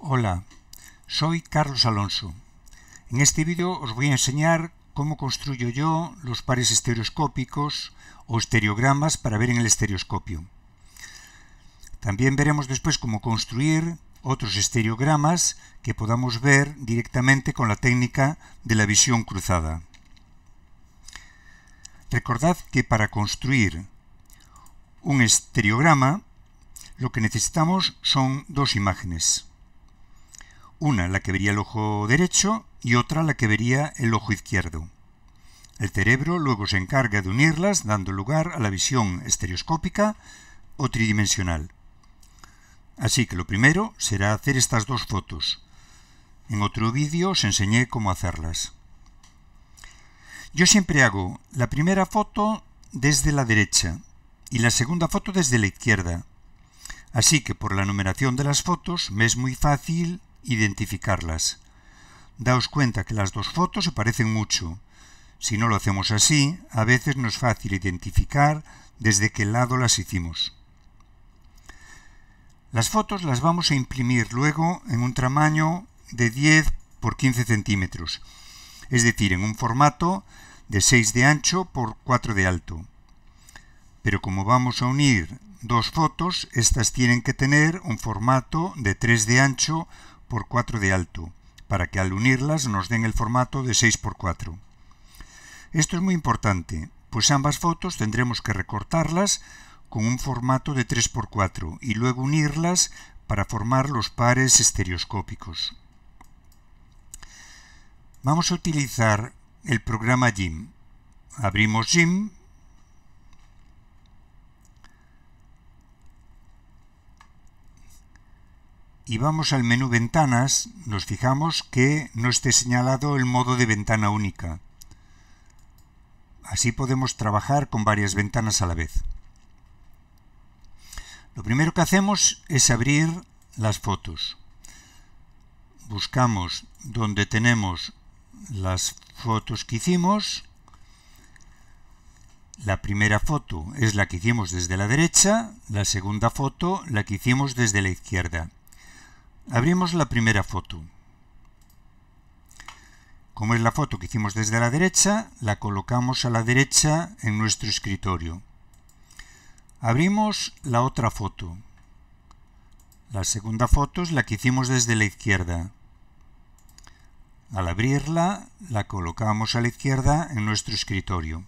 Hola, soy Carlos Alonso. En este vídeo os voy a enseñar cómo construyo yo los pares estereoscópicos o estereogramas para ver en el estereoscopio. También veremos después cómo construir otros estereogramas que podamos ver directamente con la técnica de la visión cruzada. Recordad que para construir un estereograma lo que necesitamos son dos imágenes. Una la que vería el ojo derecho y otra la que vería el ojo izquierdo. El cerebro luego se encarga de unirlas dando lugar a la visión estereoscópica o tridimensional. Así que lo primero será hacer estas dos fotos. En otro vídeo os enseñé cómo hacerlas. Yo siempre hago la primera foto desde la derecha y la segunda foto desde la izquierda. Así que por la numeración de las fotos me es muy fácil identificarlas. Daos cuenta que las dos fotos se parecen mucho. Si no lo hacemos así, a veces no es fácil identificar desde qué lado las hicimos. Las fotos las vamos a imprimir luego en un tamaño de 10 por 15 centímetros, es decir, en un formato de 6 de ancho por 4 de alto. Pero como vamos a unir dos fotos, estas tienen que tener un formato de 3 de ancho por 4 de alto, para que al unirlas nos den el formato de 6 por 4 Esto es muy importante, pues ambas fotos tendremos que recortarlas con un formato de 3 por 4 y luego unirlas para formar los pares estereoscópicos. Vamos a utilizar el programa Jim. Abrimos Jim. y vamos al menú Ventanas, nos fijamos que no esté señalado el modo de ventana única. Así podemos trabajar con varias ventanas a la vez. Lo primero que hacemos es abrir las fotos. Buscamos donde tenemos las fotos que hicimos. La primera foto es la que hicimos desde la derecha, la segunda foto la que hicimos desde la izquierda. Abrimos la primera foto. Como es la foto que hicimos desde la derecha, la colocamos a la derecha en nuestro escritorio. Abrimos la otra foto. La segunda foto es la que hicimos desde la izquierda. Al abrirla, la colocamos a la izquierda en nuestro escritorio.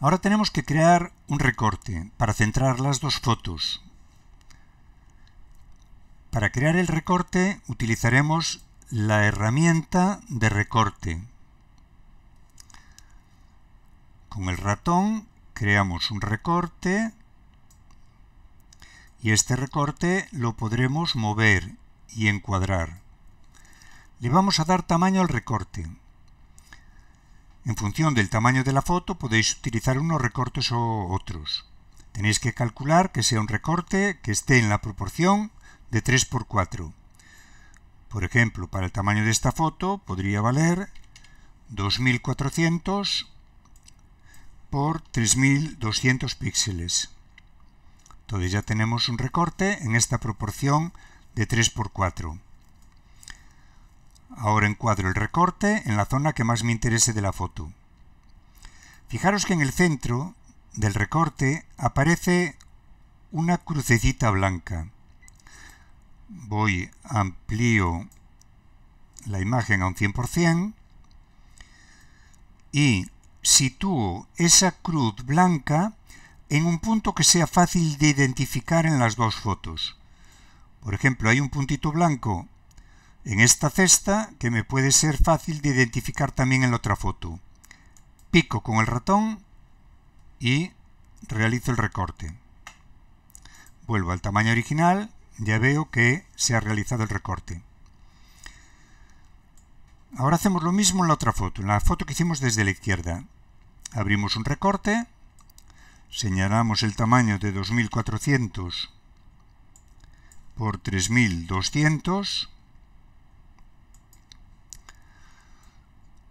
Ahora tenemos que crear un recorte para centrar las dos fotos. Para crear el recorte utilizaremos la herramienta de recorte. Con el ratón creamos un recorte y este recorte lo podremos mover y encuadrar. Le vamos a dar tamaño al recorte. En función del tamaño de la foto podéis utilizar unos recortes o otros. Tenéis que calcular que sea un recorte que esté en la proporción de 3x4. Por ejemplo, para el tamaño de esta foto podría valer 2400 por 3200 píxeles. Entonces ya tenemos un recorte en esta proporción de 3x4. Ahora encuadro el recorte en la zona que más me interese de la foto. Fijaros que en el centro del recorte aparece una crucecita blanca voy, amplío la imagen a un 100% y sitúo esa cruz blanca en un punto que sea fácil de identificar en las dos fotos. Por ejemplo, hay un puntito blanco en esta cesta que me puede ser fácil de identificar también en la otra foto. Pico con el ratón y realizo el recorte. Vuelvo al tamaño original ya veo que se ha realizado el recorte. Ahora hacemos lo mismo en la otra foto, en la foto que hicimos desde la izquierda. Abrimos un recorte, señalamos el tamaño de 2400 por 3200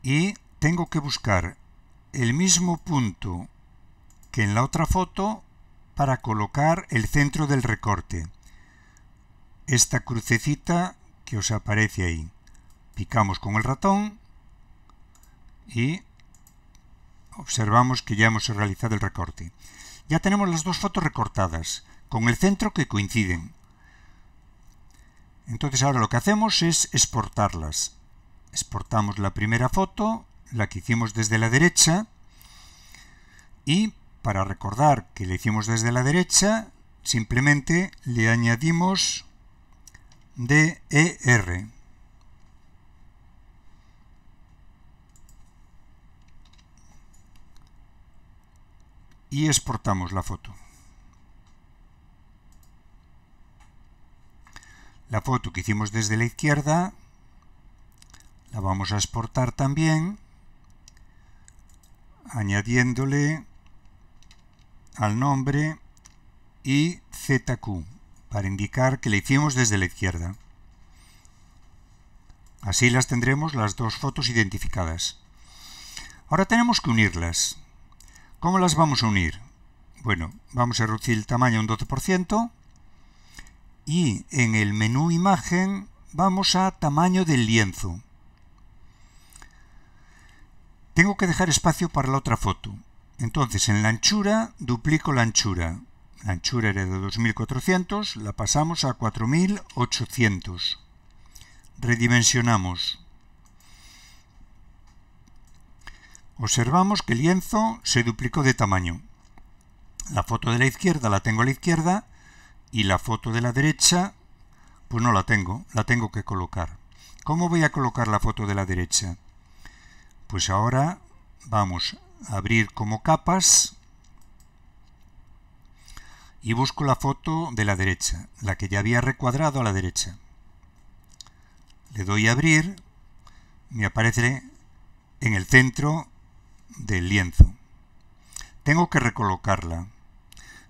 y tengo que buscar el mismo punto que en la otra foto para colocar el centro del recorte esta crucecita que os aparece ahí. Picamos con el ratón y observamos que ya hemos realizado el recorte. Ya tenemos las dos fotos recortadas, con el centro que coinciden. Entonces ahora lo que hacemos es exportarlas. Exportamos la primera foto, la que hicimos desde la derecha, y para recordar que la hicimos desde la derecha, simplemente le añadimos DER. Y exportamos la foto. La foto que hicimos desde la izquierda la vamos a exportar también añadiéndole al nombre y ZQ para indicar que le hicimos desde la izquierda. Así las tendremos las dos fotos identificadas. Ahora tenemos que unirlas. ¿Cómo las vamos a unir? Bueno, vamos a reducir el tamaño un 12% y en el menú imagen vamos a tamaño del lienzo. Tengo que dejar espacio para la otra foto. Entonces en la anchura duplico la anchura la anchura era de 2.400, la pasamos a 4.800. Redimensionamos. Observamos que el lienzo se duplicó de tamaño. La foto de la izquierda la tengo a la izquierda y la foto de la derecha, pues no la tengo, la tengo que colocar. ¿Cómo voy a colocar la foto de la derecha? Pues ahora vamos a abrir como capas y busco la foto de la derecha, la que ya había recuadrado a la derecha. Le doy a abrir, me aparece en el centro del lienzo. Tengo que recolocarla.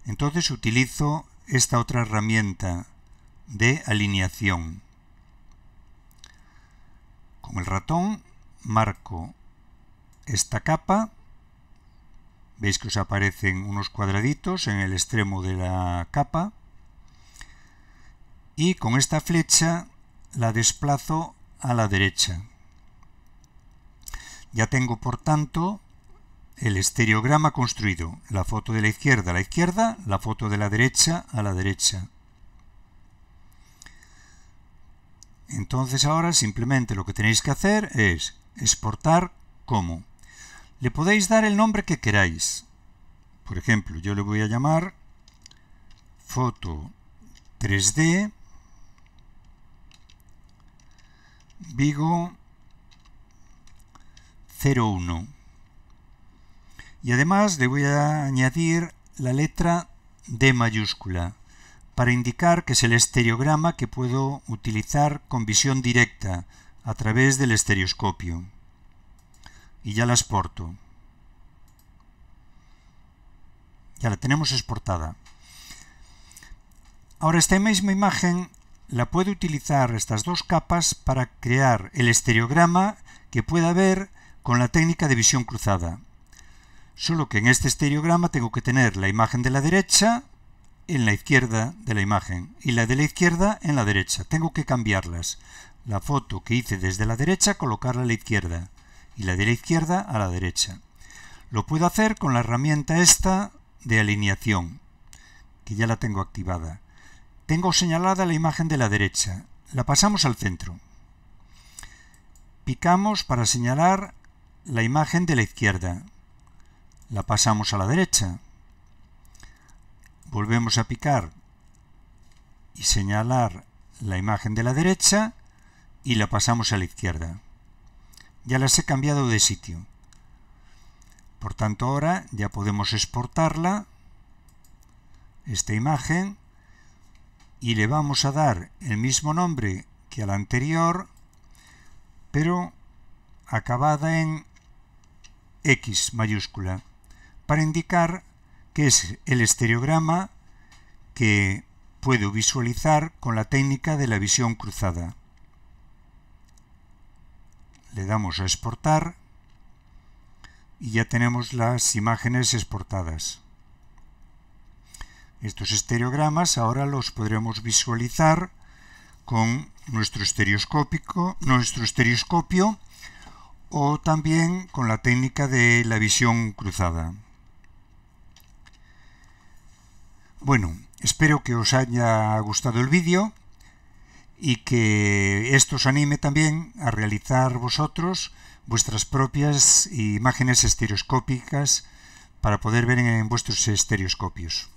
Entonces utilizo esta otra herramienta de alineación. Con el ratón marco esta capa Veis que os aparecen unos cuadraditos en el extremo de la capa. Y con esta flecha la desplazo a la derecha. Ya tengo, por tanto, el estereograma construido. La foto de la izquierda a la izquierda, la foto de la derecha a la derecha. Entonces ahora simplemente lo que tenéis que hacer es exportar como. Le podéis dar el nombre que queráis. Por ejemplo, yo le voy a llamar foto 3D Vigo 01. Y además le voy a añadir la letra D mayúscula para indicar que es el estereograma que puedo utilizar con visión directa a través del estereoscopio y ya la exporto. Ya la tenemos exportada. Ahora esta misma imagen la puedo utilizar estas dos capas para crear el estereograma que pueda ver con la técnica de visión cruzada. Solo que en este estereograma tengo que tener la imagen de la derecha en la izquierda de la imagen y la de la izquierda en la derecha. Tengo que cambiarlas. La foto que hice desde la derecha colocarla a la izquierda y la de la izquierda a la derecha. Lo puedo hacer con la herramienta esta de alineación, que ya la tengo activada. Tengo señalada la imagen de la derecha. La pasamos al centro. Picamos para señalar la imagen de la izquierda. La pasamos a la derecha. Volvemos a picar y señalar la imagen de la derecha y la pasamos a la izquierda ya las he cambiado de sitio. Por tanto, ahora ya podemos exportarla, esta imagen, y le vamos a dar el mismo nombre que al anterior, pero acabada en X mayúscula, para indicar que es el estereograma que puedo visualizar con la técnica de la visión cruzada le damos a exportar y ya tenemos las imágenes exportadas. Estos estereogramas ahora los podremos visualizar con nuestro, estereoscópico, nuestro estereoscopio o también con la técnica de la visión cruzada. Bueno, espero que os haya gustado el vídeo y que esto os anime también a realizar vosotros vuestras propias imágenes estereoscópicas para poder ver en vuestros estereoscopios.